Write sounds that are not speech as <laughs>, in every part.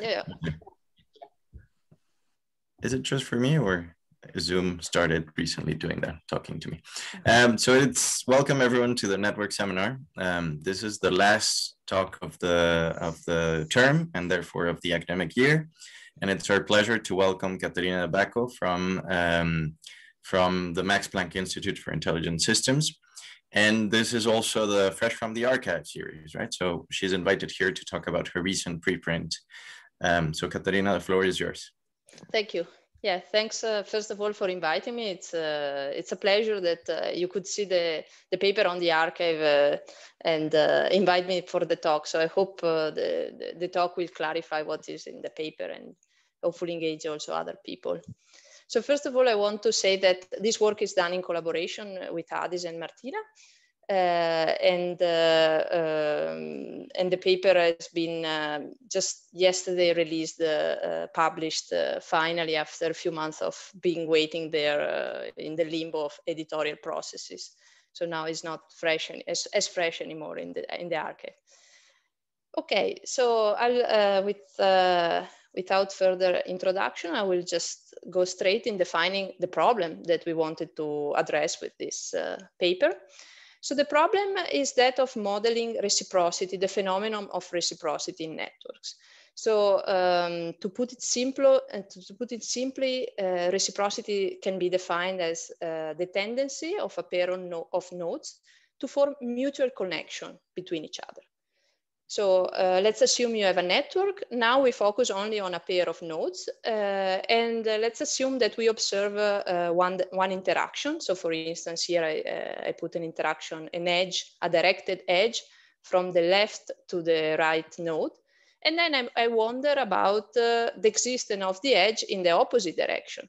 Yeah. Is it just for me or Zoom started recently doing that, talking to me? Mm-hmm. Um, so it's welcome everyone to the network seminar. Um, this is the last talk of the of the term and therefore of the academic year. And it's our pleasure to welcome Katerina Bacco from, um, from the Max Planck Institute for Intelligent Systems. And this is also the Fresh from the Archive series, right? So she's invited here to talk about her recent preprint. Um, so, Katarina, the floor is yours. Thank you. Yeah, thanks uh, first of all for inviting me. It's uh, it's a pleasure that uh, you could see the the paper on the archive uh, and uh, invite me for the talk. So I hope uh, the, the talk will clarify what is in the paper and hopefully engage also other people. So first of all, I want to say that this work is done in collaboration with Adis and Martina. Uh, and uh, um, and the paper has been um, just yesterday released, uh, uh, published finally after a few months of being waiting there in the limbo of editorial processes. So now it's not fresh as, as fresh anymore in the in the archive. Okay, so I'll uh, with uh, without further introduction, I will just go straight in defining the problem that we wanted to address with this uh, paper. So the problem is that of modeling reciprocity, the phenomenon of reciprocity in networks. So um, to put it simple, and uh, to put it simply, uh, reciprocity can be defined as uh, the tendency of a pair of nodes to form mutual connection between each other. So uh, let's assume you have a network. Now we focus only on a pair of nodes. Uh, and uh, let's assume that we observe uh, one, one interaction. So for instance, here I, uh, I, put an interaction, an edge, a directed edge from the left to the right node. And then I, I wonder about uh, the existence of the edge in the opposite direction.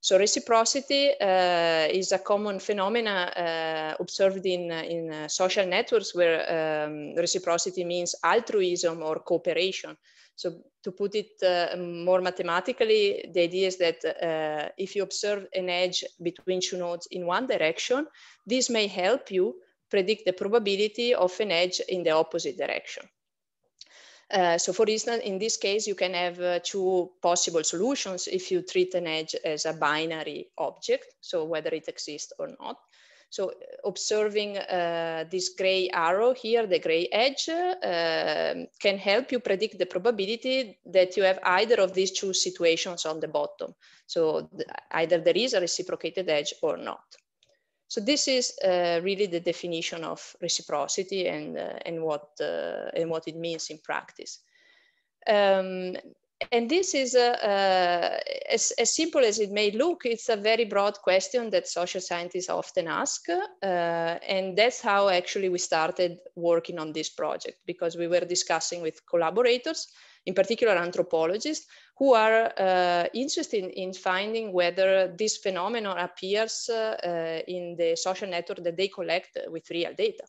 So reciprocity uh, is a common phenomena uh, observed in, in uh, social networks where um, reciprocity means altruism or cooperation. So to put it uh, more mathematically, the idea is that uh, if you observe an edge between two nodes in one direction, this may help you predict the probability of an edge in the opposite direction. Uh, so for instance, in this case, you can have uh, two possible solutions if you treat an edge as a binary object, so whether it exists or not. So uh, observing uh, this gray arrow here, the gray edge, uh, can help you predict the probability that you have either of these two situations on the bottom. So th either there is a reciprocated edge or not. So this is uh, really the definition of reciprocity and, uh, and, what, uh, and what it means in practice. Um, and this is, as, as simple as it may look, it's a very broad question that social scientists often ask. Uh, and that's how actually we started working on this project because we were discussing with collaborators in particular anthropologists, who are uh, interested in finding whether this phenomenon appears uh, uh, in the social network that they collect with real data.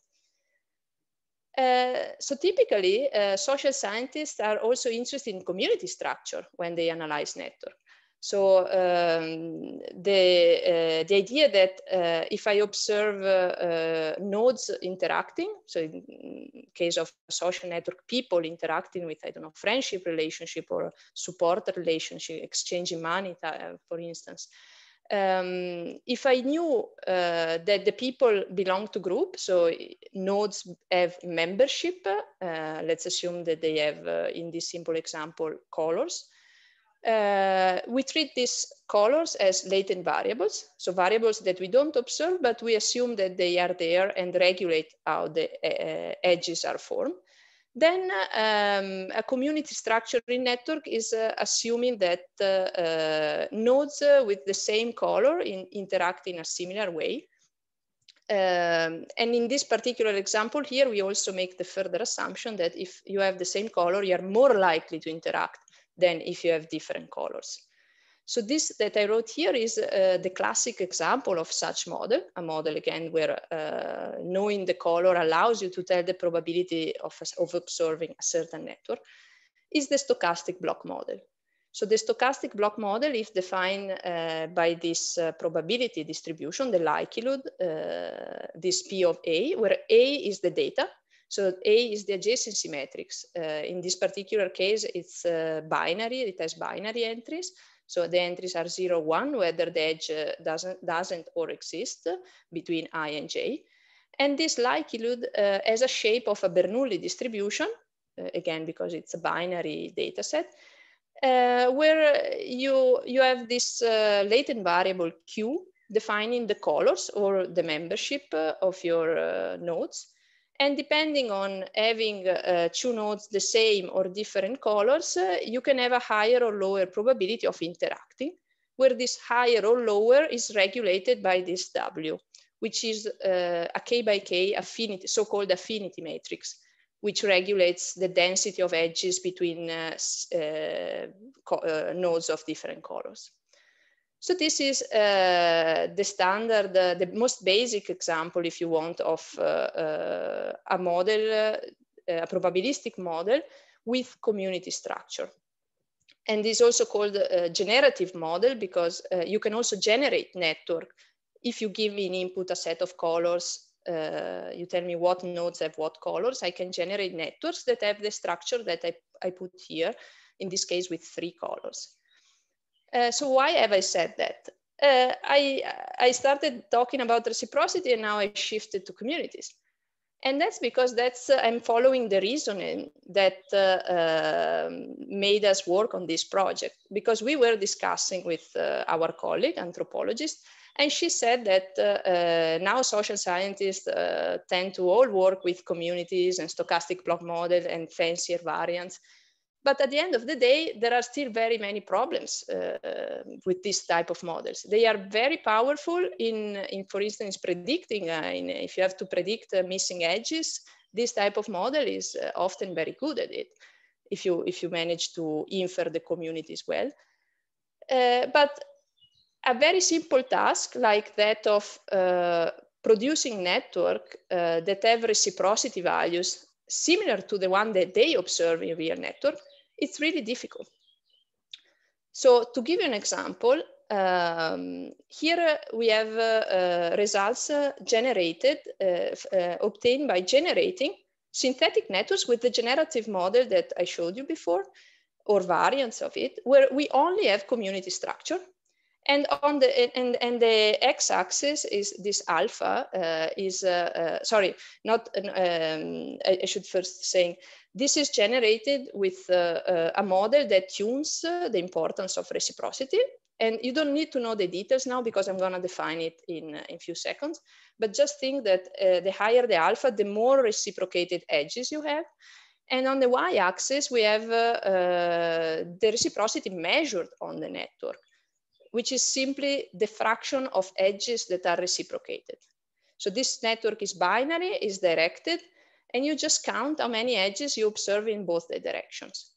Uh, so typically, uh, social scientists are also interested in community structure when they analyze network. So um, the, uh, the idea that uh, if I observe uh, uh nodes interacting, so in, case of social network, people interacting with, I don't know, friendship relationship or support relationship, exchanging money, uh, for instance. Um, if I knew uh, that the people belong to group, so nodes have membership, let's assume that they have, in this simple example, colors, uh, we treat these colors as latent variables, so variables that we don't observe, but we assume that they are there and regulate how the uh, uh edges are formed. Then um, a community structure in network is uh, assuming that uh, uh, nodes with the same color in, interact in a similar way. Um, and in this particular example here, we also make the further assumption that if you have the same color, you are more likely to interact than if you have different colors. So this that I wrote here is uh, the classic example of such model, a model again where uh, knowing the color allows you to tell the probability of, of observing a certain network, is the stochastic block model. So the stochastic block model is defined uh, by this uh, probability distribution, the likelihood, uh, this P of A, where A is the data so A is the adjacency matrix. Uh, in this particular case, it's uh, binary, it has binary entries. So the entries are 0, 1, whether the edge uh, doesn't, doesn't or exist between i and j. And this likelihood uh, has a shape of a Bernoulli distribution, uh, again, because it's a binary data set, uh, where you, you have this uh, latent variable Q defining the colors or the membership uh, of your uh, nodes. And depending on having uh, two nodes the same or different colors, uh, you can have a higher or lower probability of interacting, where this higher or lower is regulated by this W, which is uh, a K by K affinity, so-called affinity matrix, which regulates the density of edges between uh, uh, uh, nodes of different colors. So this is uh, the standard, uh, the most basic example, if you want, of uh, uh a model, uh, a probabilistic model with community structure. And is also called a generative model because uh, you can also generate network. If you give in input a set of colors, you tell me what nodes have what colors, I can generate networks that have the structure that I, I put here, in this case with three colors. Uh, so why have I said that? Uh, I, I started talking about reciprocity and now I shifted to communities. And that's because that's, uh, I'm following the reasoning that uh, um, made us work on this project because we were discussing with uh, our colleague, anthropologist, and she said that now social scientists tend to all work with communities and stochastic block model and fancier variants but at the end of the day, there are still very many problems uh, uh, with this type of models. They are very powerful in, in for instance, predicting, uh, in, if you have to predict uh, missing edges, this type of model is uh, often very good at it, if you, if you manage to infer the communities well. Uh, but a very simple task like that of producing network that have reciprocity values similar to the one that they observe in real network it's really difficult. So to give you an example, um, here we have uh, uh, results uh, generated, uh, uh, obtained by generating synthetic networks with the generative model that I showed you before, or variants of it, where we only have community structure. And on the and and the x-axis is this alpha uh, is sorry not um, I, I, should first say this is generated with uh, uh, a model that tunes uh, the importance of reciprocity. And you don't need to know the details now because I'm going to define it in a few seconds. But just think that the higher the alpha, the more reciprocated edges you have. And on the y-axis, we have uh, uh, the reciprocity measured on the network, which is simply the fraction of edges that are reciprocated. So this network is binary, is directed, and you just count how many edges you observe in both the directions.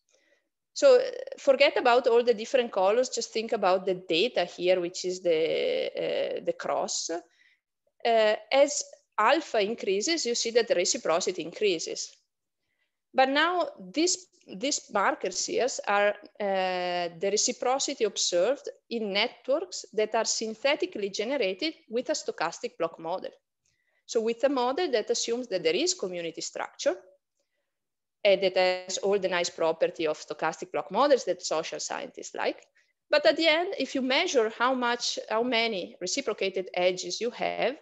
So uh, forget about all the different colors, just think about the data here, which is the, uh, the cross. Uh, as alpha increases, you see that the reciprocity increases. But now these, these markers here are uh, the reciprocity observed in networks that are synthetically generated with a stochastic block model. So with a model that assumes that there is community structure and that has all the nice property of stochastic block models that social scientists like. But at the end, if you measure how much, how many reciprocated edges you have,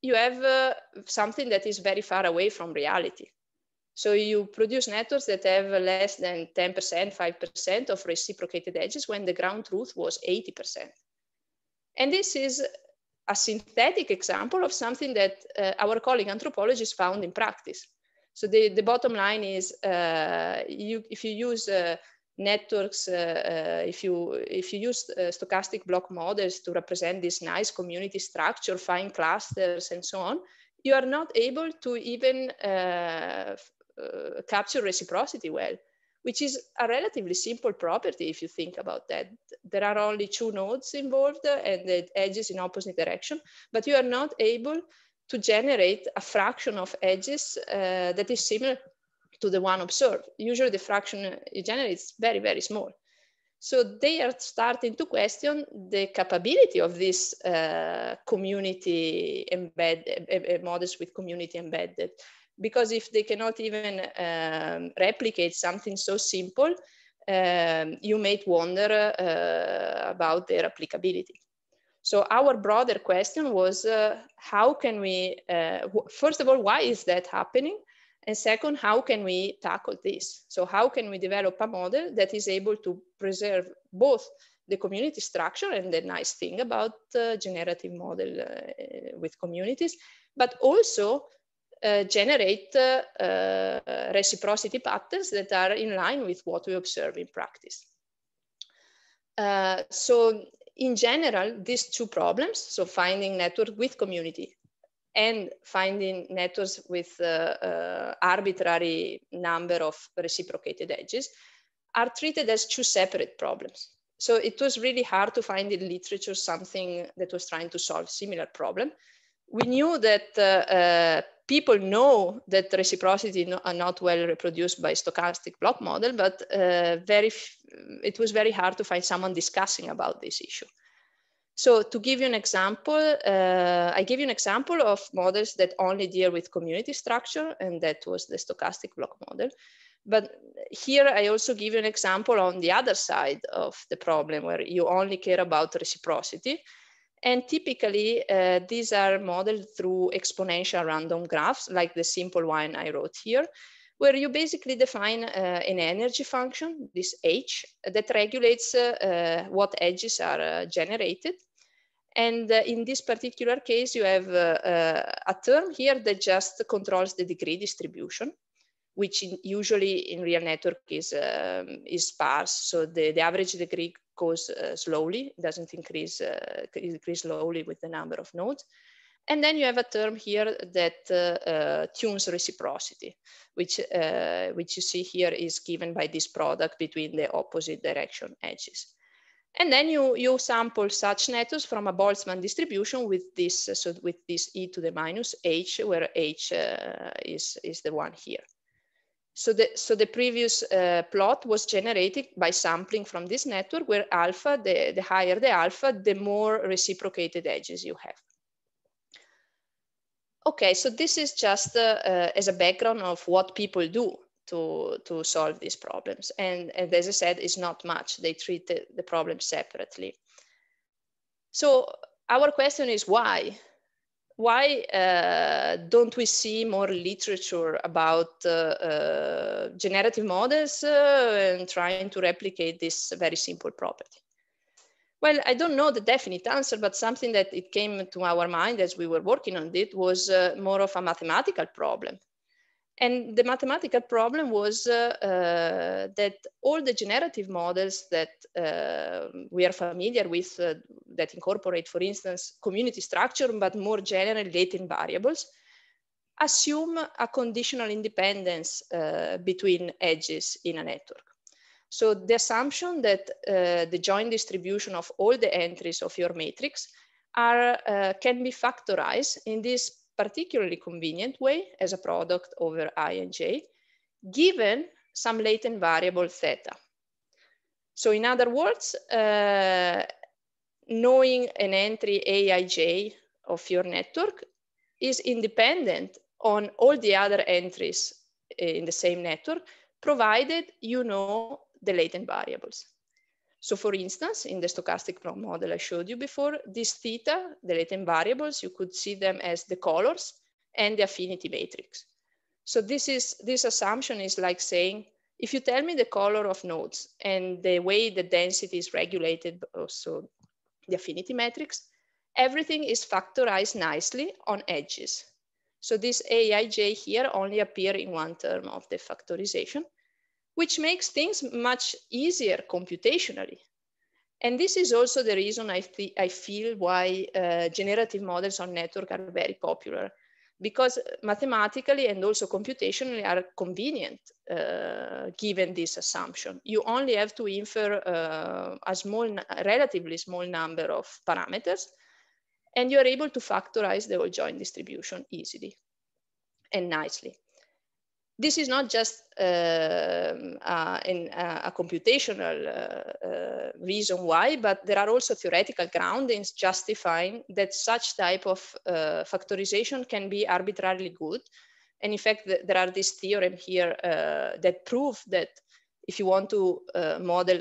you have uh, something that is very far away from reality. So you produce networks that have less than 10%, 5% of reciprocated edges when the ground truth was 80%. And this is a synthetic example of something that uh, our colleague anthropologists found in practice. So the, the bottom line is uh, you, if you use uh, networks, uh, uh, if, you, if you use uh, stochastic block models to represent this nice community structure, fine clusters and so on, you are not able to even capture reciprocity well which is a relatively simple property if you think about that. There are only two nodes involved and the edges in opposite direction, but you are not able to generate a fraction of edges uh, that is similar to the one observed. Usually the fraction you generate is very, very small. So they are starting to question the capability of these uh, community embedded models with community embedded because if they cannot even um, replicate something so simple, um, you might wonder uh, about their applicability. So our broader question was, uh, how can we, uh, first of all, why is that happening? And second, how can we tackle this? So how can we develop a model that is able to preserve both the community structure and the nice thing about uh, generative model uh, with communities, but also uh, generate uh, uh, reciprocity patterns that are in line with what we observe in practice. Uh, so in general, these two problems, so finding network with community and finding networks with arbitrary number of reciprocated edges are treated as two separate problems. So it was really hard to find in literature something that was trying to solve similar problem we knew that uh, uh, people know that reciprocity no, are not well reproduced by stochastic block model, but uh, very it was very hard to find someone discussing about this issue. So to give you an example, uh, I give you an example of models that only deal with community structure, and that was the stochastic block model. But here I also give you an example on the other side of the problem where you only care about reciprocity. And typically, uh, these are modeled through exponential random graphs, like the simple one I wrote here, where you basically define uh, an energy function, this H, that regulates uh, uh what edges are uh, generated. And uh, in this particular case, you have a term here that just controls the degree distribution, which in, usually in real network is, um, is sparse. So the, the average degree goes uh, slowly, doesn't increase, uh, increase slowly with the number of nodes. And then you have a term here that uh, uh, tunes reciprocity, which, uh, which you see here is given by this product between the opposite direction edges. And then you, you sample such networks from a Boltzmann distribution with this, so with this e to the minus h, where h uh, is, is the one here. So the, so the previous uh, plot was generated by sampling from this network where alpha, the, the higher the alpha, the more reciprocated edges you have. Okay, so this is just uh, uh, as a background of what people do to, to solve these problems. And, and as I said, it's not much. They treat the, the problem separately. So our question is why? why uh, don't we see more literature about uh, uh, generative models uh, and trying to replicate this very simple property? Well, I don't know the definite answer, but something that it came to our mind as we were working on it was more of a mathematical problem and the mathematical problem was uh, uh, that all the generative models that uh, we are familiar with, uh, that incorporate, for instance, community structure, but more general latent variables, assume a conditional independence uh, between edges in a network. So the assumption that uh, the joint distribution of all the entries of your matrix are, can be factorized in this particularly convenient way as a product over i and j, given some latent variable theta. So in other words, uh, knowing an entry aij of your network is independent on all the other entries uh, in the same network, provided you know the latent variables. So for instance, in the stochastic plot model I showed you before, these theta, the latent variables, you could see them as the colors and the affinity matrix. So this is this assumption is like saying, if you tell me the color of nodes and the way the density is regulated, also uh, the affinity matrix, everything is factorized nicely on edges. So this aij here only appear in one term of the factorization, which makes things much easier computationally. And this is also the reason I, I feel why uh, generative models on network are very popular because mathematically and also computationally are convenient uh, given this assumption. You only have to infer uh, a small, relatively small number of parameters and you're able to factorize the whole joint distribution easily and nicely this is not just uh, um, in, a computational uh, uh, reason why, but there are also theoretical groundings justifying that such type of uh, factorization can be arbitrarily good. And in fact, th there are these theorems here that prove that if you want to uh, model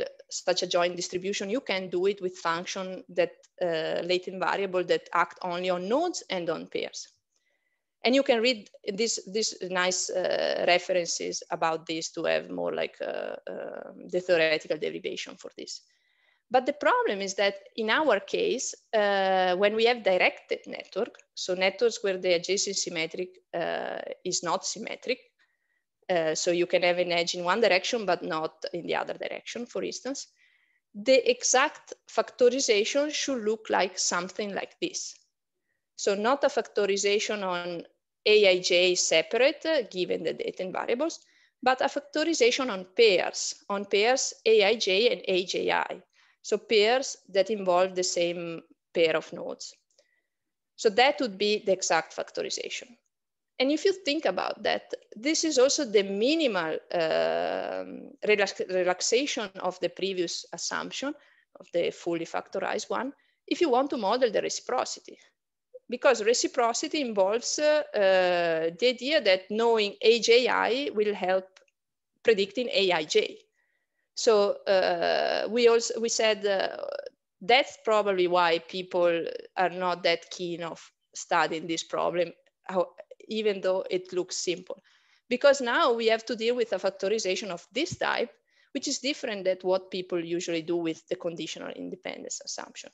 such a joint distribution, you can do it with function that uh, latent variable that act only on nodes and on pairs. And you can read these these nice uh, references about this to have more like uh, um, the theoretical derivation for this. But the problem is that in our case, uh, when we have directed network, so networks where the adjacent symmetric uh, is not symmetric, uh, so you can have an edge in one direction, but not in the other direction, for instance, the exact factorization should look like something like this. So not a factorization on aij separate, given the data and variables, but a factorization on pairs, on pairs aij and aji. So pairs that involve the same pair of nodes. So that would be the exact factorization. And if you think about that, this is also the minimal uh, relax relaxation of the previous assumption of the fully factorized one if you want to model the reciprocity because reciprocity involves uh, uh, the idea that knowing AJI will help predicting AIJ. So uh, we also we said uh, that's probably why people are not that keen of studying this problem, how, even though it looks simple, because now we have to deal with a factorization of this type, which is different than what people usually do with the conditional independence assumption.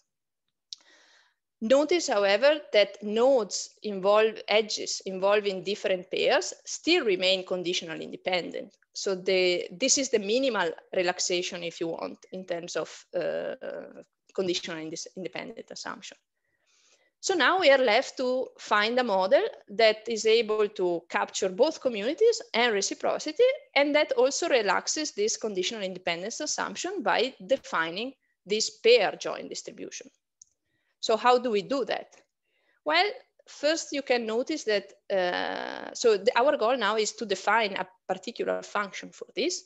Notice, however, that nodes involve edges involving different pairs still remain conditional independent. So the, this is the minimal relaxation, if you want, in terms of uh, conditional independent assumption. So now we are left to find a model that is able to capture both communities and reciprocity, and that also relaxes this conditional independence assumption by defining this pair joint distribution. So how do we do that? Well, first you can notice that, uh, so the, our goal now is to define a particular function for this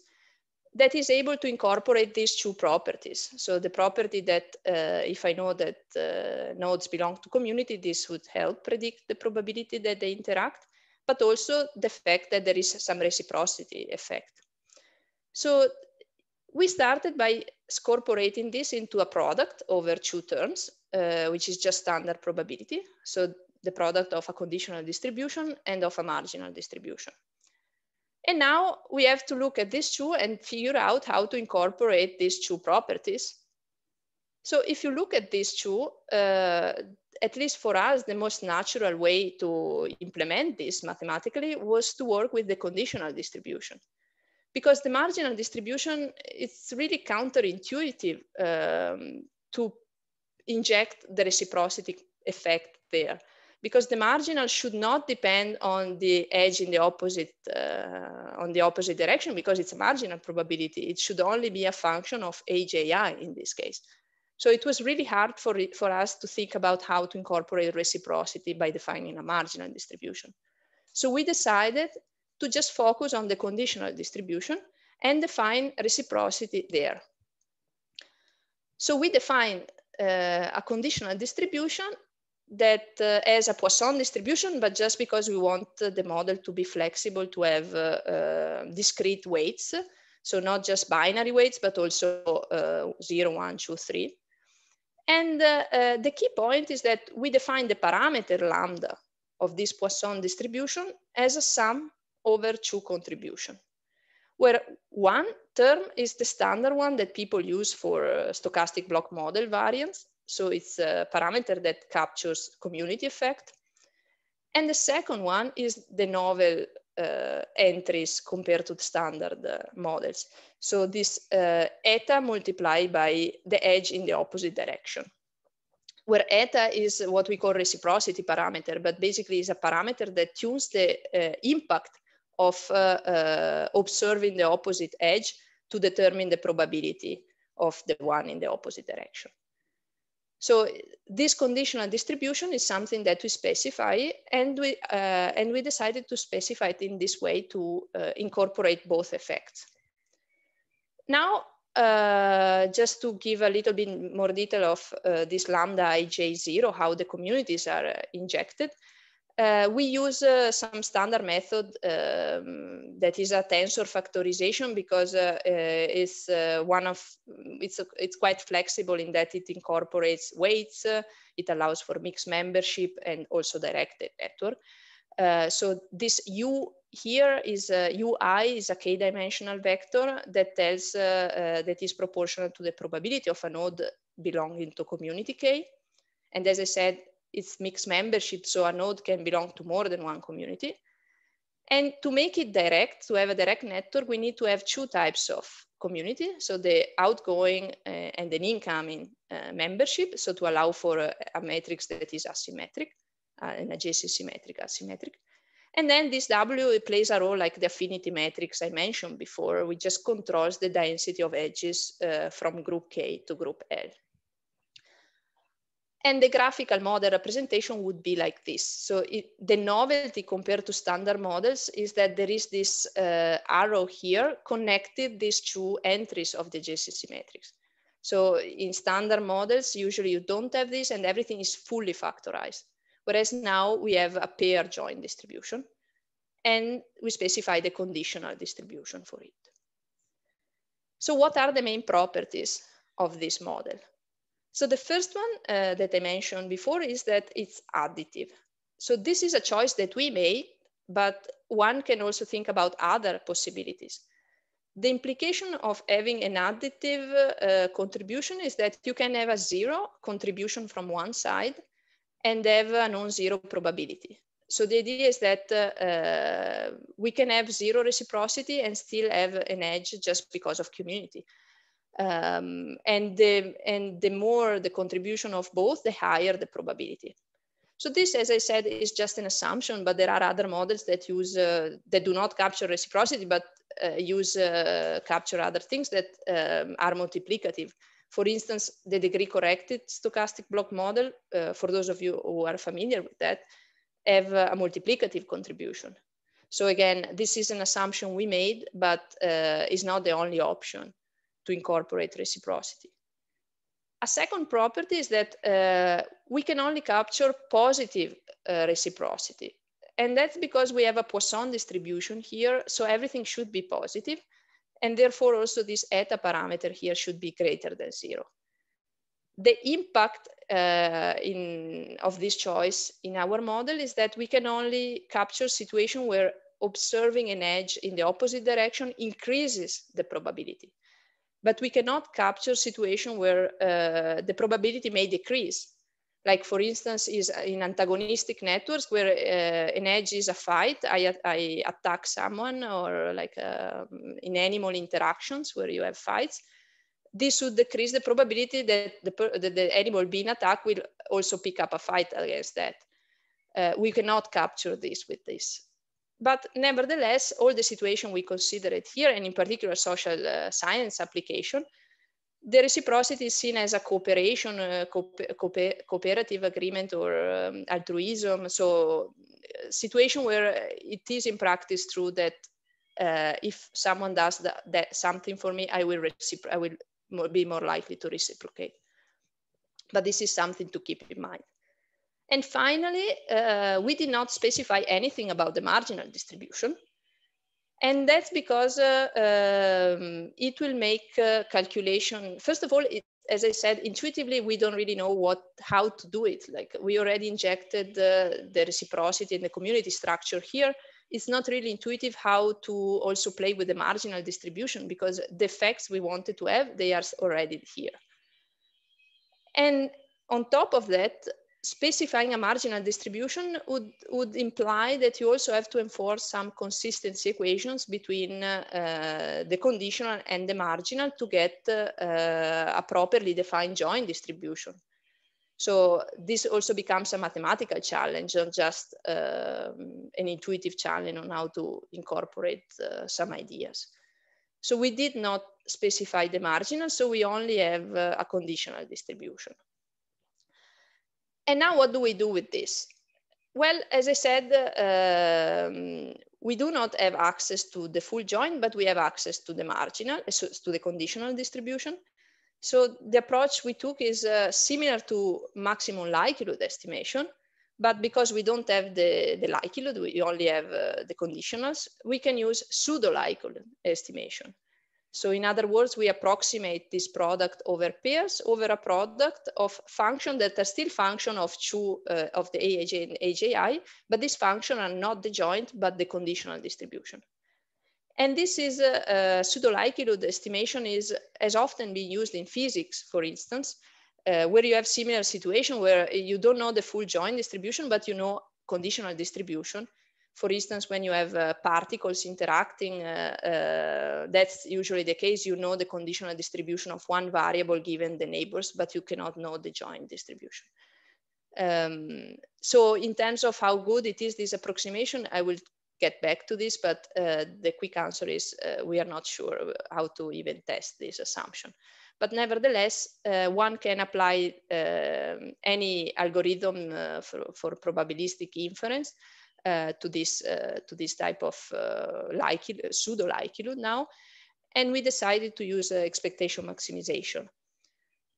that is able to incorporate these two properties. So the property that uh, if I know that uh, nodes belong to community, this would help predict the probability that they interact, but also the fact that there is some reciprocity effect. So we started by incorporating this into a product over two terms, uh, which is just standard probability. So the product of a conditional distribution and of a marginal distribution. And now we have to look at these two and figure out how to incorporate these two properties. So if you look at these two, uh, at least for us, the most natural way to implement this mathematically was to work with the conditional distribution because the marginal distribution, it's really counterintuitive um, to inject the reciprocity effect there because the marginal should not depend on the edge in the opposite uh, on the opposite direction because it's a marginal probability it should only be a function of aji in this case so it was really hard for for us to think about how to incorporate reciprocity by defining a marginal distribution so we decided to just focus on the conditional distribution and define reciprocity there. So we define uh, a conditional distribution that uh, as a Poisson distribution, but just because we want the model to be flexible to have uh, uh discrete weights. So not just binary weights, but also uh, 0, 1, 2, 3. And uh, uh, the key point is that we define the parameter lambda of this Poisson distribution as a sum over two contribution, where one term is the standard one that people use for uh, stochastic block model variance. So it's a parameter that captures community effect. And the second one is the novel uh, entries compared to the standard uh, models. So this uh, eta multiplied by the edge in the opposite direction where eta is what we call reciprocity parameter, but basically is a parameter that tunes the uh, impact of uh, uh, observing the opposite edge to determine the probability of the one in the opposite direction. So this conditional distribution is something that we specify and we, uh, and we decided to specify it in this way to uh, incorporate both effects. Now, uh, just to give a little bit more detail of uh, this lambda ij0, how the communities are injected, uh, we use uh, some standard method um, that is a tensor factorization because uh, uh it's uh, one of it's a, it's quite flexible in that it incorporates weights, it allows for mixed membership and also directed network. Uh, so this U here is UI is a k-dimensional vector that tells that is proportional to the probability of a node belonging to community K. And as I said, it's mixed membership, so a node can belong to more than one community. And to make it direct, to have a direct network, we need to have two types of community. So the outgoing uh, and an incoming uh, membership. So to allow for a, a matrix that is asymmetric uh, and adjacent symmetric asymmetric. And then this W plays a role like the affinity matrix I mentioned before, which just controls the density of edges uh, from group K to group L. And the graphical model representation would be like this. So it, the novelty compared to standard models is that there is this uh, arrow here connected these two entries of the JCC matrix. So in standard models, usually you don't have this and everything is fully factorized. Whereas now we have a pair joint distribution and we specify the conditional distribution for it. So what are the main properties of this model? So the first one uh, that I mentioned before is that it's additive. So this is a choice that we made, but one can also think about other possibilities. The implication of having an additive uh, contribution is that you can have a zero contribution from one side and have a non-zero probability. So the idea is that uh, uh we can have zero reciprocity and still have an edge just because of community. Um, and, the, and the more the contribution of both, the higher the probability. So this, as I said, is just an assumption, but there are other models that use, uh, that do not capture reciprocity, but uh, use, uh, capture other things that um, are multiplicative. For instance, the degree corrected stochastic block model, uh, for those of you who are familiar with that, have a multiplicative contribution. So again, this is an assumption we made, but uh, is not the only option to incorporate reciprocity. A second property is that uh, we can only capture positive uh, reciprocity. And that's because we have a Poisson distribution here, so everything should be positive, And therefore also this eta parameter here should be greater than zero. The impact uh, in, of this choice in our model is that we can only capture situation where observing an edge in the opposite direction increases the probability but we cannot capture situation where uh, the probability may decrease. Like for instance, is uh, in antagonistic networks where uh, an edge is a fight, I, I attack someone or like uh, in animal interactions where you have fights, this would decrease the probability that the, that the animal being attacked will also pick up a fight against that. Uh, we cannot capture this with this but nevertheless, all the situation we considered here, and in particular social uh, science application, the reciprocity is seen as a cooperation, uh, co co cooperative agreement or um, altruism. So uh, situation where it is in practice true that uh, if someone does that, that, something for me, I will, I will more, be more likely to reciprocate. But this is something to keep in mind. And finally, uh, we did not specify anything about the marginal distribution. And that's because uh, um, it will make uh, calculation. First of all, it, as I said, intuitively, we don't really know what how to do it. Like we already injected the reciprocity and the community structure here. It's not really intuitive how to also play with the marginal distribution because the facts we wanted to have, they are already here. And on top of that, specifying a marginal distribution would, would imply that you also have to enforce some consistency equations between uh, the conditional and the marginal to get uh, a properly defined joint distribution. So this also becomes a mathematical challenge, or just um, an intuitive challenge on how to incorporate uh, some ideas. So we did not specify the marginal, so we only have uh, a conditional distribution. And now what do we do with this? Well, as I said, um, we do not have access to the full join, but we have access to the marginal, so to the conditional distribution. So the approach we took is uh, similar to maximum likelihood estimation, but because we don't have the, the likelihood, we only have uh, the conditionals, we can use pseudo likelihood estimation. So in other words, we approximate this product over pairs over a product of function that are still function of two uh, of the AAJ and AJI, but these functions are not the joint, but the conditional distribution. And this is a uh, pseudo-likelihood estimation is as often being used in physics, for instance, uh, where you have similar situation where you don't know the full joint distribution, but you know conditional distribution. For instance, when you have uh, particles interacting, uh, uh, that's usually the case. You know the conditional distribution of one variable given the neighbors, but you cannot know the joint distribution. Um, so in terms of how good it is, this approximation, I will get back to this, but uh, the quick answer is uh, we are not sure how to even test this assumption. But nevertheless, uh, one can apply um, any algorithm uh, for, for, probabilistic inference uh, to this uh, to this type of uh, likelihood, pseudo likelihood now, and we decided to use uh, expectation maximization.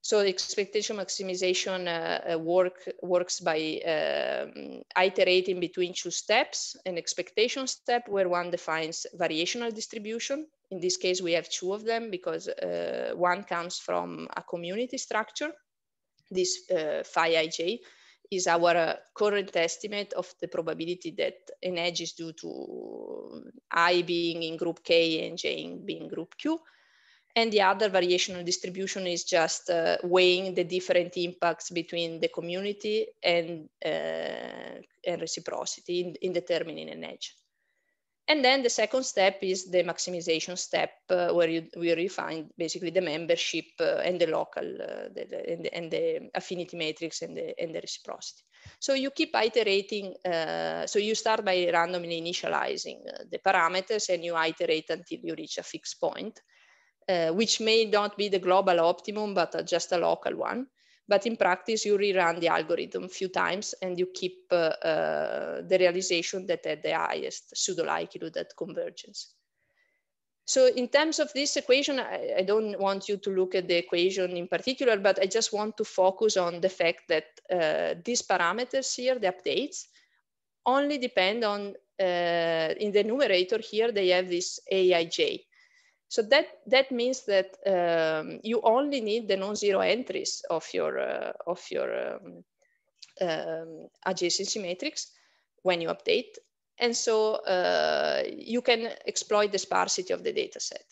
So expectation maximization uh, work works by um, iterating between two steps: an expectation step where one defines variational distribution. In this case, we have two of them because one comes from a community structure, this phi ij, is our current estimate of the probability that an edge is due to I being in group K and J being group Q. And the other variational distribution is just uh, weighing the different impacts between the community and, uh, and reciprocity in, in determining an edge. And then the second step is the maximization step uh, where, you, where you find basically the membership uh, and the local uh, the, the, and, the, and, the, affinity matrix and the, and the reciprocity. So you keep iterating. Uh, so you start by randomly initializing uh, the parameters and you iterate until you reach a fixed point, uh, which may not be the global optimum, but just a local one. But in practice, you rerun the algorithm a few times and you keep uh, uh, the realization that at the highest pseudo likelihood at convergence. So in terms of this equation, I, I, don't want you to look at the equation in particular, but I just want to focus on the fact that uh, these parameters here, the updates, only depend on, uh, in the numerator here, they have this aij. So that, that means that um, you only need the non-zero entries of your, uh, of your um, um, adjacency matrix when you update. And so uh, you can exploit the sparsity of the data set.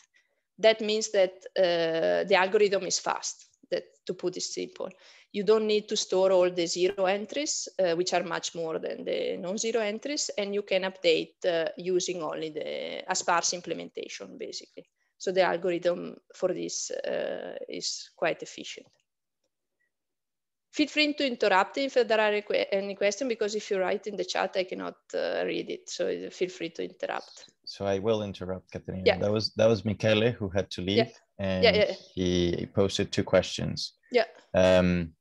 That means that uh, the algorithm is fast, that, to put it simple. You don't need to store all the zero entries, uh, which are much more than the non-zero entries, and you can update uh, using only the a sparse implementation, basically. So the algorithm for this uh, is quite efficient. Feel free to interrupt if there are any questions, because if you write in the chat, I cannot uh, read it. So feel free to interrupt. So I will interrupt, Katerina. Yeah. That was that was Michele who had to leave, yeah. and yeah, yeah, he posted two questions. Yeah. Um,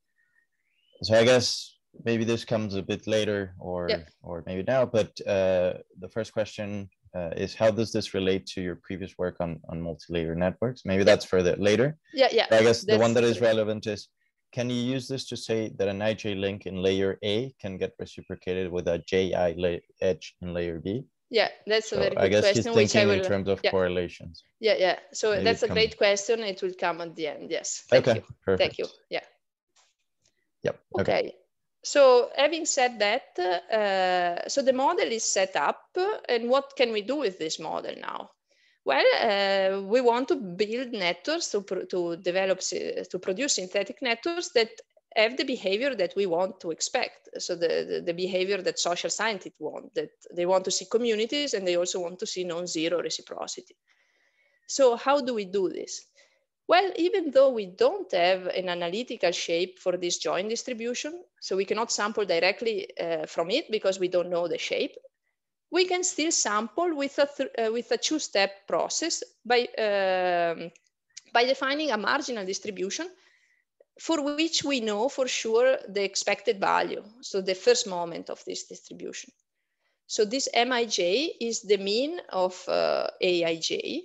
so I guess maybe this comes a bit later, or or maybe now. But uh, the first question uh, is how does this relate to your previous work on on multi-layer networks? Maybe that's further later. Yeah, yeah. But I guess the one that is relevant is can you use this to say that an IJ link in layer A can get reciprocated with a JI edge in layer B? Yeah, that's so a very good I guess question. He's will, in terms of yeah. correlations. Yeah, yeah. So Maybe that's a great question. It will come at the end. Yes. Thank okay. You. Perfect. Thank you. Yeah. Yep. Okay. okay. So having said that, uh, so the model is set up and what can we do with this model now? Well, uh, we want to build networks to, to develop, to produce synthetic networks that have the behavior that we want to expect. So the, the, the, behavior that social scientists want, that they want to see communities and they also want to see non-zero reciprocity. So how do we do this? Well, even though we don't have an analytical shape for this joint distribution, so we cannot sample directly uh, from it because we don't know the shape, we can still sample with a, uh, with a two-step process by, um, by defining a marginal distribution for which we know for sure the expected value, so the first moment of this distribution. So this MIJ is the mean of uh, AIJ,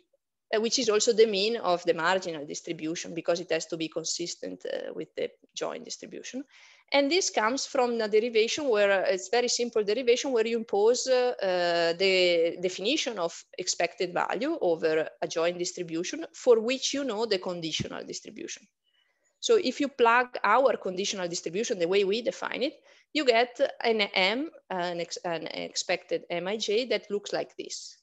uh, which is also the mean of the marginal distribution because it has to be consistent uh, with the joint distribution. And this comes from a derivation where uh, it's very simple derivation where you impose uh, uh, the definition of expected value over a joint distribution for which you know the conditional distribution. So if you plug our conditional distribution, the way we define it, you get an M, an, ex an expected Mij that looks like this.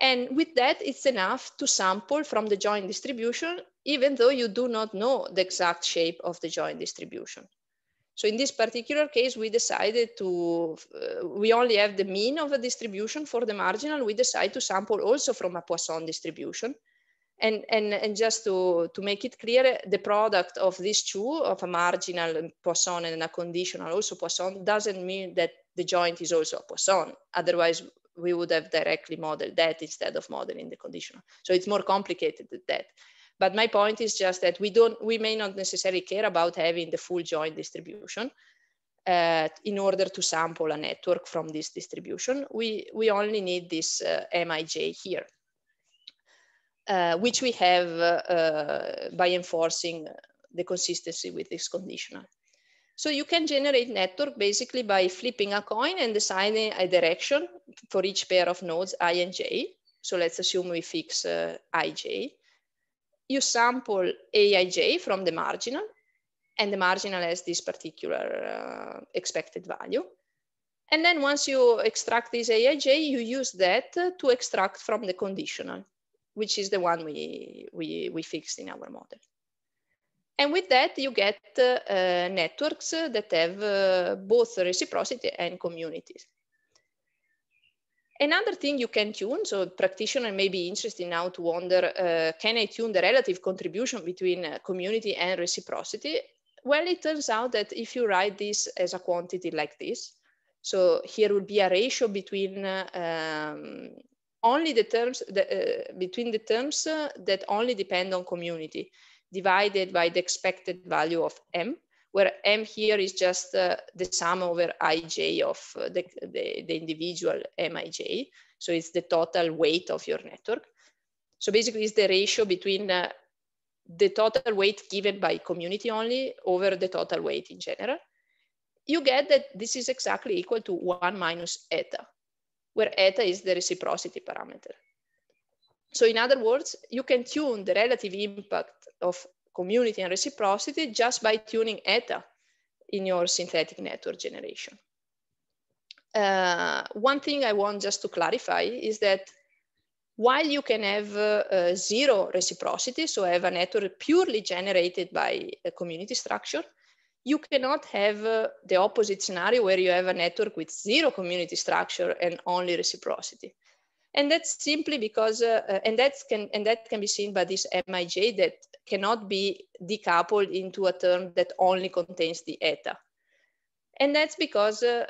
And with that, it's enough to sample from the joint distribution, even though you do not know the exact shape of the joint distribution. So in this particular case, we decided to, uh, we only have the mean of a distribution for the marginal. We decide to sample also from a Poisson distribution. And, and, and just to, to make it clear, the product of these two, of a marginal Poisson and a conditional also Poisson, doesn't mean that the joint is also a Poisson. Otherwise, we would have directly modeled that instead of modeling the conditional. So it's more complicated than that. But my point is just that we don't, we may not necessarily care about having the full joint distribution uh, in order to sample a network from this distribution. We, we only need this uh, MIJ here, uh, which we have uh, uh, by enforcing the consistency with this conditional. So you can generate network basically by flipping a coin and assigning a direction for each pair of nodes i and j. So let's assume we fix uh, ij. You sample aij from the marginal and the marginal has this particular uh, expected value. And then once you extract this aij, you use that to extract from the conditional, which is the one we, we, we fixed in our model. And with that, you get uh, networks that have uh, both reciprocity and communities. Another thing you can tune, so practitioner may be interested now to wonder, uh, can I tune the relative contribution between uh, community and reciprocity? Well, it turns out that if you write this as a quantity like this, so here would be a ratio between uh, um, only the terms, uh, between the terms that only depend on community divided by the expected value of m, where m here is just uh, the sum over ij of uh, the, the, the individual mij. So it's the total weight of your network. So basically it's the ratio between uh, the total weight given by community only over the total weight in general. You get that this is exactly equal to one minus eta, where eta is the reciprocity parameter. So in other words, you can tune the relative impact of community and reciprocity just by tuning eta in your synthetic network generation. Uh, one thing I want just to clarify is that while you can have uh, uh, zero reciprocity, so have a network purely generated by a community structure, you cannot have uh, the opposite scenario where you have a network with zero community structure and only reciprocity and that's simply because uh, uh and that can and that can be seen by this mij that cannot be decoupled into a term that only contains the eta and that's because uh,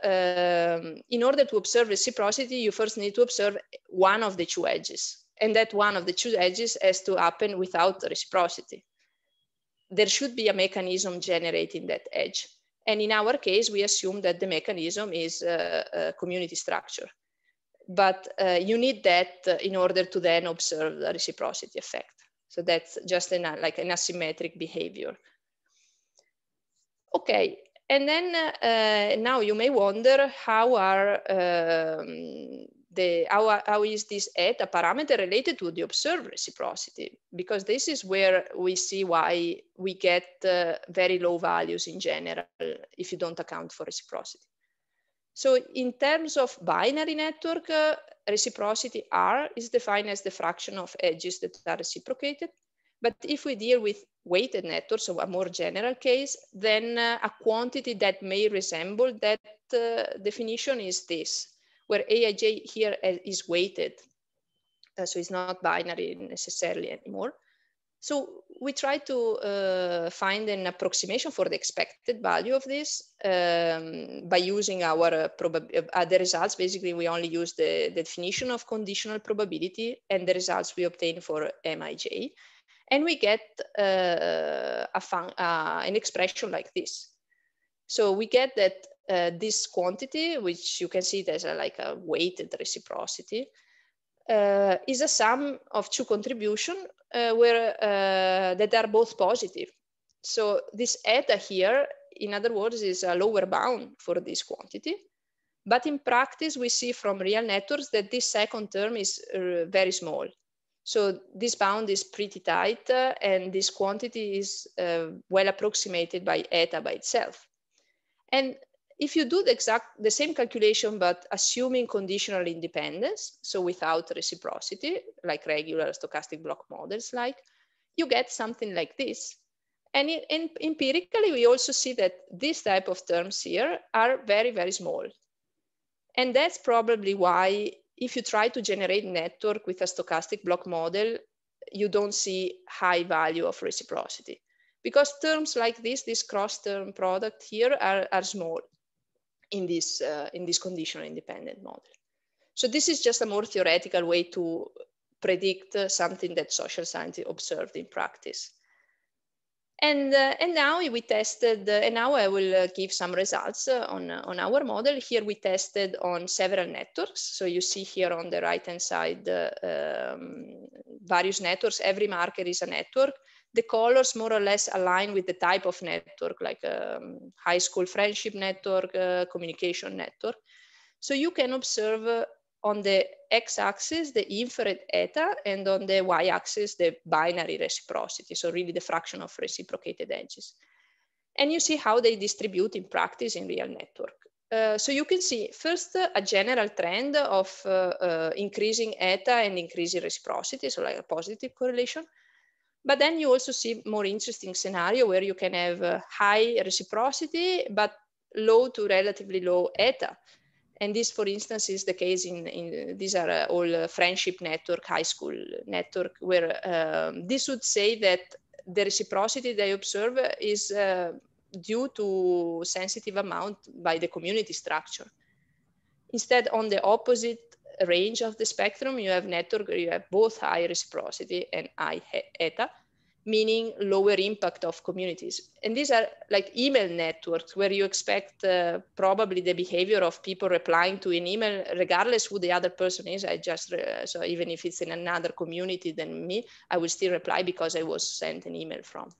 um, in order to observe reciprocity you first need to observe one of the two edges and that one of the two edges has to happen without reciprocity there should be a mechanism generating that edge and in our case we assume that the mechanism is uh, a community structure but uh, you need that uh, in order to then observe the reciprocity effect. So that's just an, uh, like an asymmetric behavior. Okay, and then uh, now you may wonder how are um, the how, how is this eta parameter related to the observed reciprocity? Because this is where we see why we get uh, very low values in general if you don't account for reciprocity. So in terms of binary network, uh, reciprocity R is defined as the fraction of edges that are reciprocated. But if we deal with weighted networks, so a more general case, then uh, a quantity that may resemble that uh, definition is this, where Aij here uh, is weighted. Uh, so it's not binary necessarily anymore. So we try to uh, find an approximation for the expected value of this um, by using our uh, probab- uh, the results. Basically, we only use the, the definition of conditional probability and the results we obtain for MIJ. And we get uh, a fun- uh, an expression like this. So we get that uh, this quantity, which you can see there's as a, like a weighted reciprocity, uh, is a sum of two contributions uh, where uh, that are both positive. So this eta here, in other words, is a lower bound for this quantity. But in practice, we see from real networks that this second term is uh, very small. So this bound is pretty tight uh, and this quantity is uh, well approximated by eta by itself. And if you do the exact the same calculation, but assuming conditional independence, so without reciprocity, like regular stochastic block models like, you get something like this. And, empirically, we also see that these type of terms here are very, very small. And that's probably why if you try to generate network with a stochastic block model, you don't see high value of reciprocity because terms like this, this cross-term product here are, are small in this, uh, in this conditional independent model. So this is just a more theoretical way to predict uh, something that social science observed in practice. And, uh, and now we tested, uh, and now I will uh, give some results uh, on, on our model. Here we tested on several networks. So you see here on the right-hand side, um, various networks, every marker is a network the colors more or less align with the type of network, like um, high school friendship network, uh, communication network. So you can observe uh, on the x-axis, the infrared eta, and on the y-axis, the binary reciprocity. So really the fraction of reciprocated edges. And you see how they distribute in practice in real network. Uh, so you can see first uh, a general trend of uh, uh, increasing eta and increasing reciprocity, so like a positive correlation, but then you also see more interesting scenario where you can have uh, high reciprocity, but low to relatively low eta. And this, for instance, is the case in, in these are uh, all uh, friendship network, high school network, where um, this would say that the reciprocity they observe is uh, due to sensitive amount by the community structure. Instead, on the opposite range of the spectrum, you have network, you have both high reciprocity and high eta, meaning lower impact of communities. And these are like email networks where you expect uh, probably the behavior of people replying to an email, regardless who the other person is. I just, uh, so even if it's in another community than me, I will still reply because I was sent an email from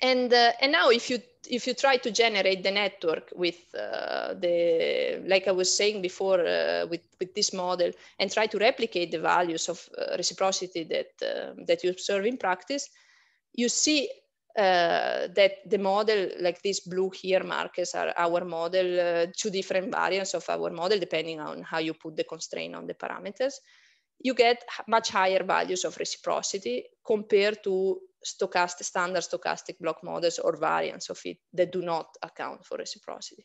and uh, and now if you if you try to generate the network with uh, the like i was saying before uh, with with this model and try to replicate the values of uh, reciprocity that uh, that you observe in practice you see uh, that the model like these blue here markers are our model two different variants of our model depending on how you put the constraint on the parameters you get much higher values of reciprocity compared to stochastic, standard stochastic block models or variants of it that do not account for reciprocity.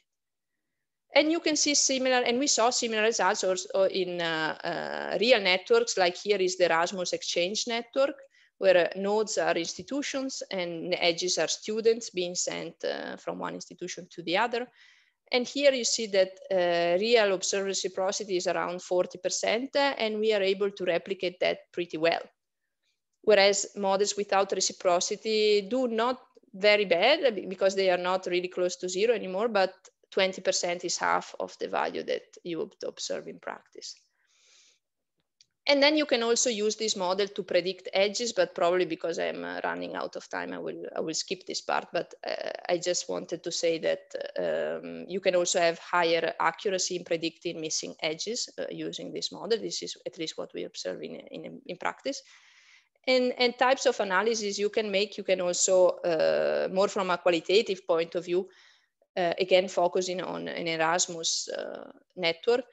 And you can see similar, and we saw similar results also in uh, uh, real networks, like here is the Erasmus Exchange Network, where uh, nodes are institutions and edges are students being sent uh, from one institution to the other. And here you see that uh, real observed reciprocity is around 40%, and we are able to replicate that pretty well. Whereas models without reciprocity do not very bad uh, because they are not really close to zero anymore, but 20% is half of the value that you observe in practice. And then you can also use this model to predict edges, but probably because I'm uh, running out of time, I will, I will skip this part, but uh, I just wanted to say that um, you can also have higher accuracy in predicting missing edges uh, using this model. This is at least what we observe in, in, in practice. And, and, types of analysis you can make, you can also, uh, more from a qualitative point of view, uh, again, focusing on an Erasmus uh, network,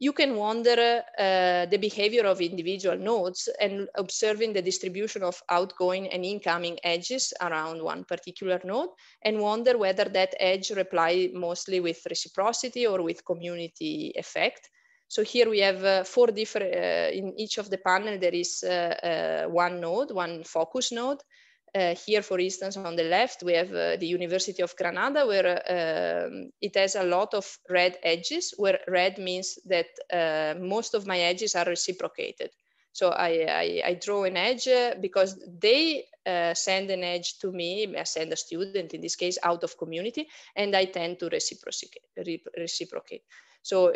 you can wonder uh, the behavior of individual nodes and observing the distribution of outgoing and incoming edges around one particular node and wonder whether that edge reply mostly with reciprocity or with community effect. So here we have uh, four different, uh, in each of the panel, there is uh, uh, one node, one focus node, uh, here, for instance, on the left, we have uh, the University of Granada, where uh, it has a lot of red edges, where red means that uh, most of my edges are reciprocated. So I, I, I draw an edge uh, because they uh, send an edge to me, I send a student, in this case, out of community, and I tend to reciprocate. reciprocate. So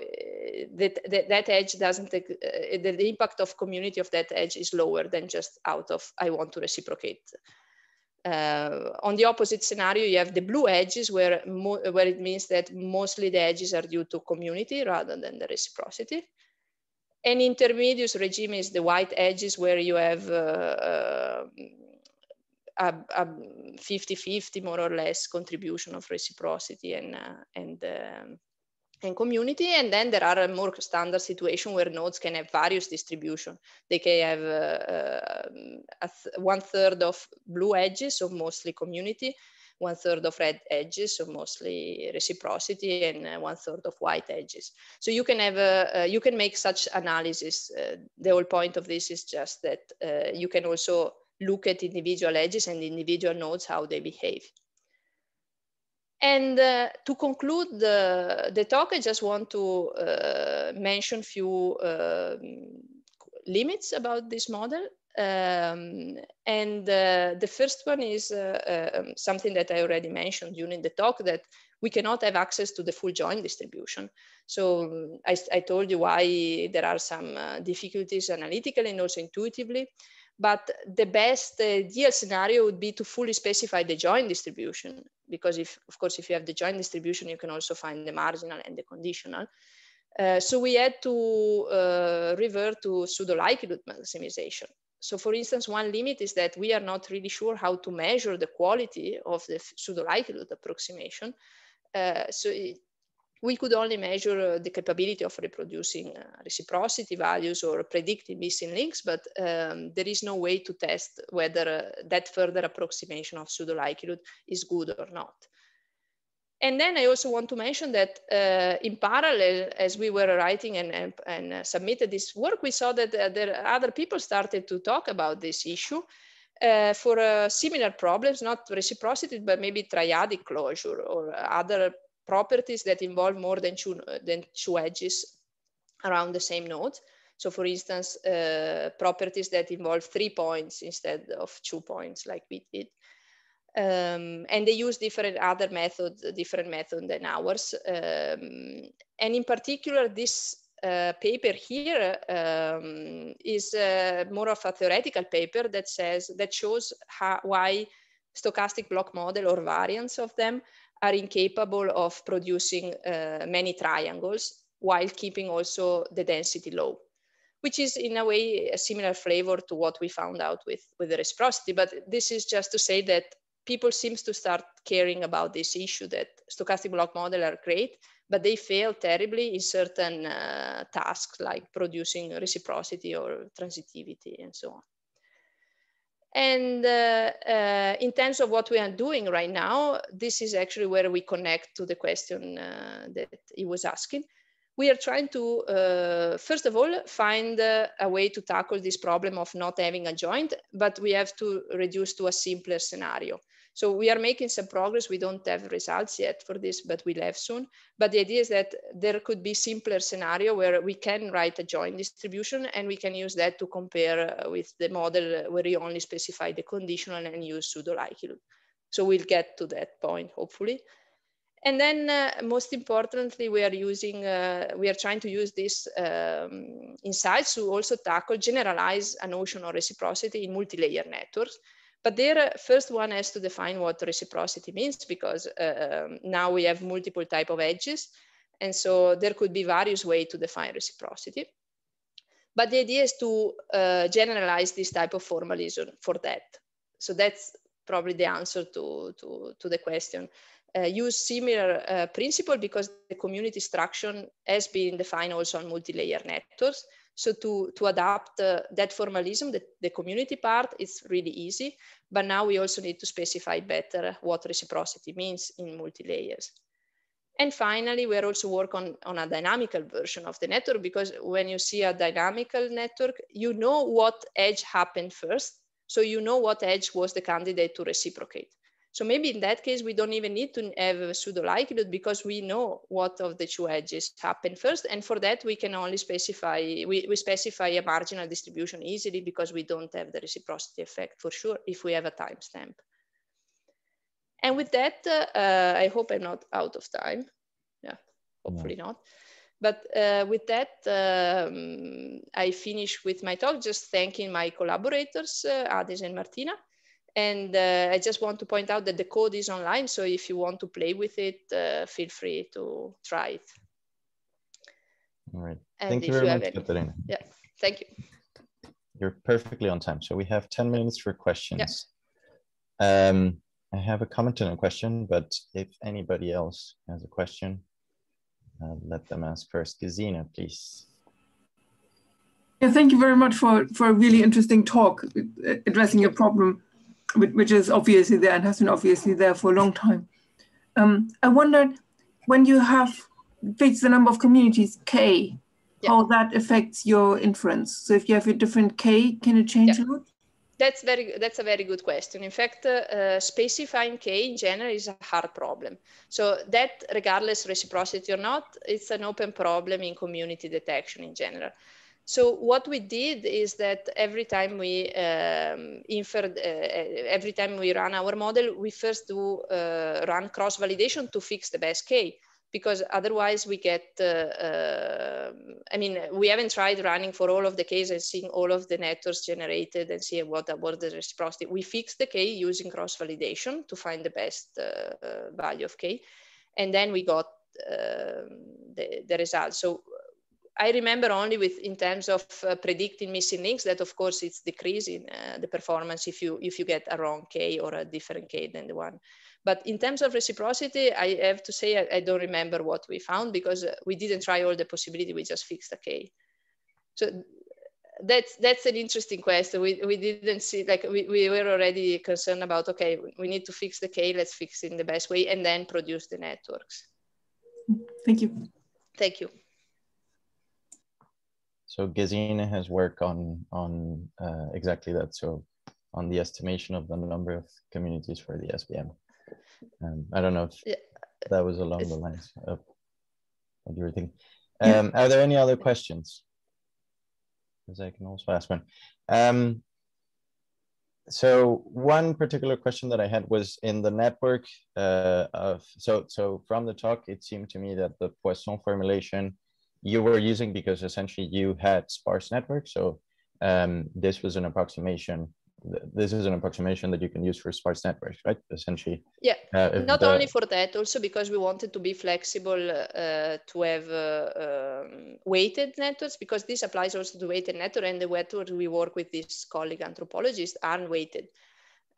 that, that, that, edge doesn't, the impact of community of that edge is lower than just out of, I want to reciprocate. Uh, on the opposite scenario, you have the blue edges where, where it means that mostly the edges are due to community rather than the reciprocity. An intermediate regime is the white edges where you have 50-50 uh, uh more or less contribution of reciprocity and, uh, and um, and community. And then there are more standard situation where nodes can have various distribution. They can have uh, um, th one third of blue edges, so mostly community, one third of red edges, so mostly reciprocity, and uh, one third of white edges. So you can have a, uh, you can make such analysis. Uh, the whole point of this is just that uh, you can also look at individual edges and individual nodes how they behave. And uh, to conclude the, the, talk, I just want to uh, mention few uh, limits about this model. Um, and uh, the first one is uh, um, something that I already mentioned during the talk that we cannot have access to the full joint distribution. So um, I, I told you why there are some uh, difficulties analytically and also intuitively but the best uh, ideal scenario would be to fully specify the joint distribution because if, of course, if you have the joint distribution, you can also find the marginal and the conditional. Uh, so we had to uh, revert to pseudo likelihood maximization. So for instance, one limit is that we are not really sure how to measure the quality of the pseudo likelihood approximation. Uh, so it, we could only measure uh, the capability of reproducing uh, reciprocity values or predicting missing links, but um, there is no way to test whether uh, that further approximation of pseudo-likelihood is good or not. And then I also want to mention that uh, in parallel, as we were writing and, and, and, submitted this work, we saw that uh, there other people started to talk about this issue uh, for similar problems, not reciprocity, but maybe triadic closure or other properties that involve more than two, than two edges around the same node. So for instance, uh, properties that involve three points instead of two points like we did. Um, and they use different other methods, different method than ours. Um, and in particular, this uh, paper here um, is uh, more of a theoretical paper that says that shows how, why stochastic block model or variants of them are incapable of producing uh, many triangles while keeping also the density low, which is in a way a similar flavor to what we found out with, with the reciprocity. But this is just to say that people seems to start caring about this issue that stochastic block model are great, but they fail terribly in certain uh, tasks like producing reciprocity or transitivity and so on. And uh, uh, in terms of what we are doing right now, this is actually where we connect to the question uh, that he was asking. We are trying to, uh, first of all, find a way to tackle this problem of not having a joint, but we have to reduce to a simpler scenario. So we are making some progress. We don't have results yet for this, but we'll have soon. But the idea is that there could be simpler scenario where we can write a joint distribution and we can use that to compare uh, with the model where you only specify the conditional and use pseudo likelihood. So we'll get to that point, hopefully. And then uh, most importantly, we are using, uh, we are trying to use this um, insights to also tackle, generalize a notion of reciprocity in multi-layer networks. But there, uh, first one has to define what reciprocity means because uh, um, now we have multiple type of edges. And so there could be various way to define reciprocity. But the idea is to uh, generalize this type of formalism for that. So that's probably the answer to, to, to the question. Uh, use similar uh, principle because the community structure has been defined also on multi-layer networks. So to, to adapt uh, that formalism, the, the community part, it's really easy. But now we also need to specify better what reciprocity means in multi-layers. And finally, we're also working on, on a dynamical version of the network because when you see a dynamical network, you know what edge happened first. So you know what edge was the candidate to reciprocate. So maybe in that case, we don't even need to have a pseudo likelihood because we know what of the two edges happen first. And for that, we can only specify, we, we specify a marginal distribution easily because we don't have the reciprocity effect for sure if we have a timestamp. And with that, uh, I hope I'm not out of time. Yeah, hopefully not. But uh, with that, um, I finish with my talk, just thanking my collaborators, uh, Ades and Martina. And uh, I just want to point out that the code is online. So if you want to play with it, uh, feel free to try it. All right. And Thank you very you much, Yeah. Thank you. You're perfectly on time. So we have 10 minutes for questions. Yeah. Um, I have a comment and a question, but if anybody else has a question, uh, let them ask first. Gesina, please. Yeah, thank you very much for, for a really interesting talk uh, addressing your problem which is obviously there and has been obviously there for a long time. Um, I wondered when you have fixed the number of communities k, yeah. how that affects your inference. So if you have a different k, can it change yeah. a lot? That's very. That's a very good question. In fact, uh, specifying k in general is a hard problem. So that, regardless reciprocity or not, it's an open problem in community detection in general. So what we did is that every time we um, inferred, uh, uh, every time we run our model, we first do uh, run cross validation to fix the best k, because otherwise we get, uh, uh, I mean, we haven't tried running for all of the cases and seeing all of the networks generated and see what was the reciprocity. We fix the K using cross validation to find the best uh, value of K. And then we got um, the, the results. So I remember only with in terms of uh, predicting missing links that of course it's decreasing uh, the performance if you if you get a wrong K or a different K than the one. But in terms of reciprocity, I have to say I, I don't remember what we found because uh, we didn't try all the possibility. We just fixed a K. So that's that's an interesting question. We we didn't see like we, we were already concerned about okay we need to fix the K. Let's fix it in the best way and then produce the networks. Thank you. Thank you. So Gesine has worked on on uh, exactly that. So on the estimation of the number of communities for the SBM. Um, I don't know if yeah. that was along the lines of what you were thinking. Um, yeah. Are there any other questions? Because I can also ask one. Um, so one particular question that I had was in the network uh, of so so from the talk, it seemed to me that the Poisson formulation you were using because essentially you had sparse networks, So um, this was an approximation. This is an approximation that you can use for sparse networks, right? Essentially. Yeah. Uh, Not the... only for that, also because we wanted to be flexible uh, to have uh, um, weighted networks, because this applies also to weighted networks. and the networks we work with this colleague anthropologist unweighted. weighted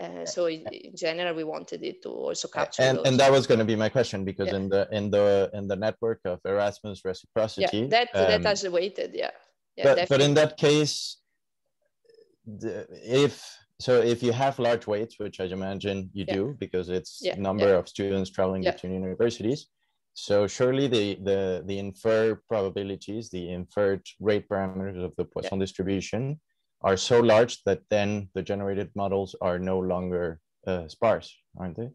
uh, so in general, we wanted it to also capture. And, those. and that was going to be my question because yeah. in the in the in the network of Erasmus reciprocity, yeah, that um, that has waited, yeah. yeah but, but in that case, the, if so, if you have large weights, which I imagine you yeah. do because it's number of students traveling between universities, so surely the the the inferred probabilities, the inferred rate parameters of the Poisson distribution are so large that then the generated models are no longer uh, sparse, aren't they?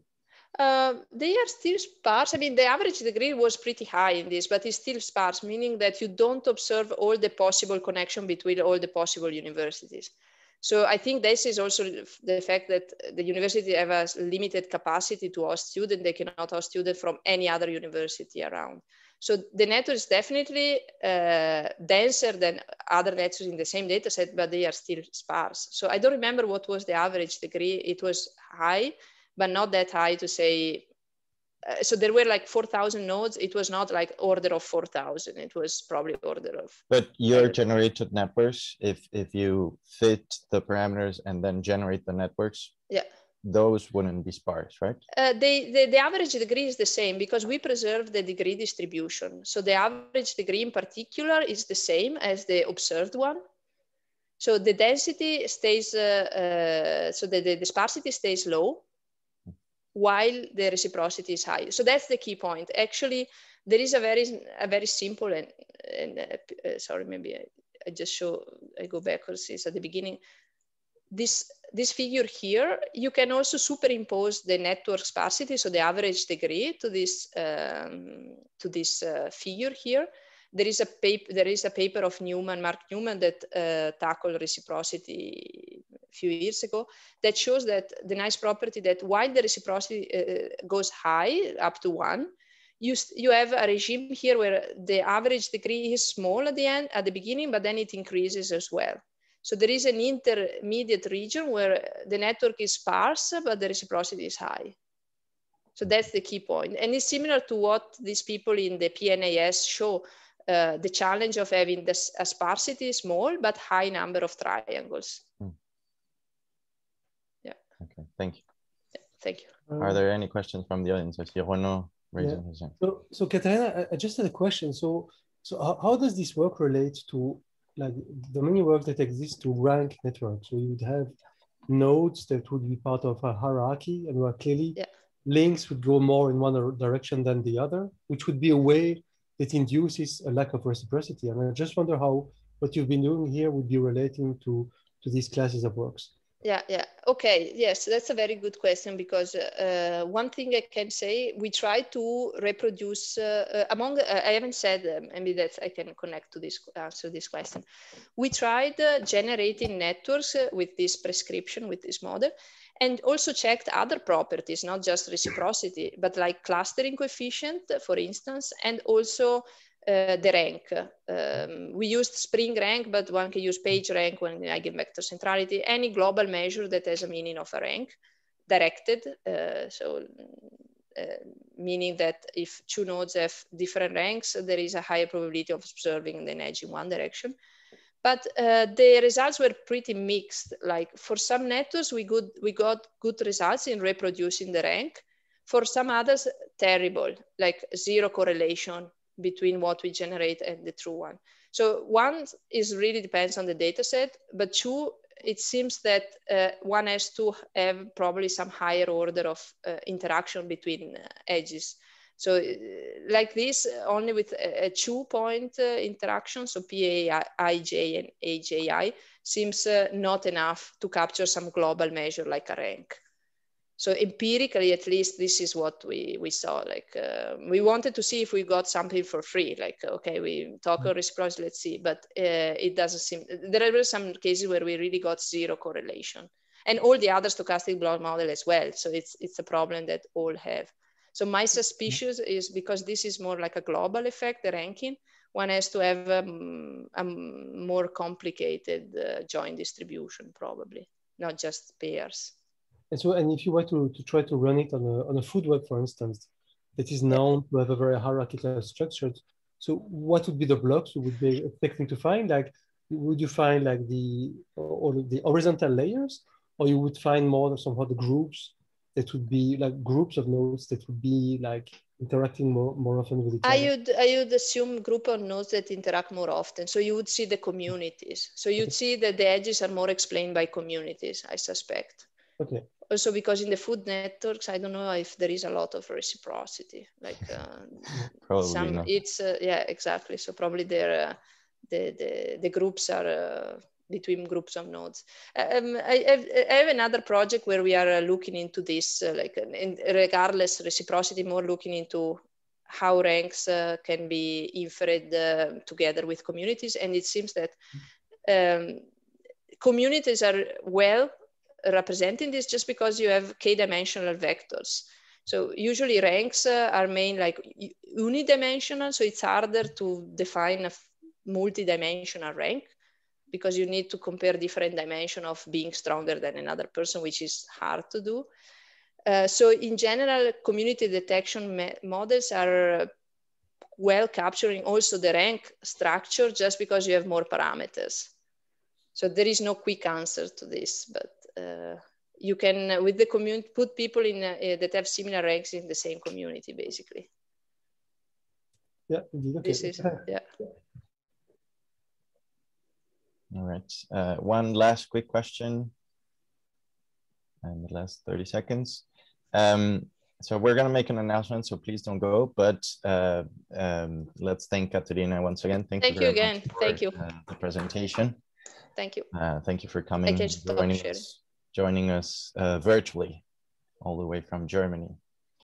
Uh, they are still sparse. I mean, the average degree was pretty high in this, but it's still sparse, meaning that you don't observe all the possible connection between all the possible universities. So I think this is also the fact that the university have a limited capacity to host students. They cannot host students from any other university around. So the network is definitely uh, denser than other networks in the same data set, but they are still sparse. So I don't remember what was the average degree. It was high, but not that high to say. Uh, so there were like 4,000 nodes. It was not like order of 4,000. It was probably order of. But your generated networks, if if you fit the parameters and then generate the networks, yeah those wouldn't be sparse, right? Uh, they, the average degree is the same because we preserve the degree distribution. So the average degree in particular is the same as the observed one. So the density stays, uh, uh, so the, the, the, sparsity stays low while the reciprocity is high. So that's the key point. Actually, there is a very, a very simple and, and uh, uh, sorry, maybe I, I just show, I go backwards since at the beginning this this figure here, you can also superimpose the network sparsity, so the average degree to this um, to this uh, figure here. There is a paper there is a paper of Newman, Mark Newman, that uh, tackled reciprocity a few years ago that shows that the nice property that while the reciprocity uh, uh goes high up to one, you you have a regime here where the average degree is small at the end at the beginning, but then it increases as well. So there is an intermediate region where the network is sparse, but the reciprocity is high. So that's the key point. And it's similar to what these people in the PNAS show, uh, the challenge of having this, a sparsity small, but high number of triangles. Hmm. Yeah. Okay, thank you. Yeah, thank you. Um, Are there any questions from the audience? I see Renaud raising yeah. his hand. So, so Katarina, I, I just had a question. So, so how, how does this work relate to like the many works that exist to rank networks. So you would have nodes that would be part of a hierarchy and where clearly yeah. links would go more in one direction than the other, which would be a way that induces a lack of reciprocity. And I just wonder how what you've been doing here would be relating to, to these classes of works yeah yeah okay yes that's a very good question because uh, one thing i can say we try to reproduce uh, uh among uh, i haven't said um, maybe that i can connect to this answer this question we tried uh, generating networks uh, with this prescription with this model and also checked other properties not just reciprocity but like clustering coefficient for instance and also uh, the rank. Um, we used Spring Rank, but one can use Page Rank when vector centrality, any global measure that has a meaning of a rank directed. Uh, so uh, meaning that if two nodes have different ranks, there is a higher probability of observing the edge in one direction. But uh, the results were pretty mixed. Like for some networks, we, good, we got good results in reproducing the rank. For some others, terrible, like zero correlation between what we generate and the true one. So one is really depends on the data set, but two, it seems that uh, one has to have probably some higher order of uh, interaction between uh, edges. So uh, like this, uh, only with a, a two-point uh, interaction, so PAIJ and AJI, seems not enough to capture some global measure like a rank so empirically at least this is what we we saw like uh, we wanted to see if we got something for free like okay we talk mm-hmm. let's see but uh, it doesn't seem there were some cases where we really got zero correlation and all the other stochastic block model as well so it's it's a problem that all have so my mm-hmm. suspicion is because this is more like a global effect the ranking one has to have a mm, a more complicated uh, joint distribution probably not just pairs and so, and if you were to, to try to run it on a, on a food web, for instance, that is known to have a very hierarchical structure, so what would be the blocks you would be expecting to find? Like, would you find like the or the horizontal layers, or you would find more somehow the groups that would be like groups of nodes that would be like interacting more, more often with each other? I would, I would assume group of nodes that interact more often. So you would see the communities. So you'd see that the edges are more explained by communities, I suspect. Okay also because in the food networks i don't know if there is a lot of reciprocity like uh, <laughs> some not. it's uh, yeah exactly so probably there uh, the, the the groups are uh, between groups of nodes uh, um, I, have, I, have, another project where we are uh, looking into this like regardless reciprocity more looking into how ranks can be inferred together with communities and it seems that um, communities are well representing this just because you have k-dimensional vectors. So usually ranks uh, are main like unidimensional, so it's harder to define a multi-dimensional rank because you need to compare different dimension of being stronger than another person, which is hard to do. Uh, so in general, community detection models are uh, well capturing also the rank structure just because you have more parameters. So there is no quick answer to this, but uh, you can uh, with the community put people in uh, eh, that have similar ranks in the same community basically yeah indeed. Okay. this is <laughs> yeah all right one last quick question and the last 30 seconds um, so we're going to make an announcement so please don't go but uh, um, let's thank katerina once again thank, thank you, you again for, thank you uh, the presentation thank you uh, thank you for coming joining us uh, virtually all the way from Germany.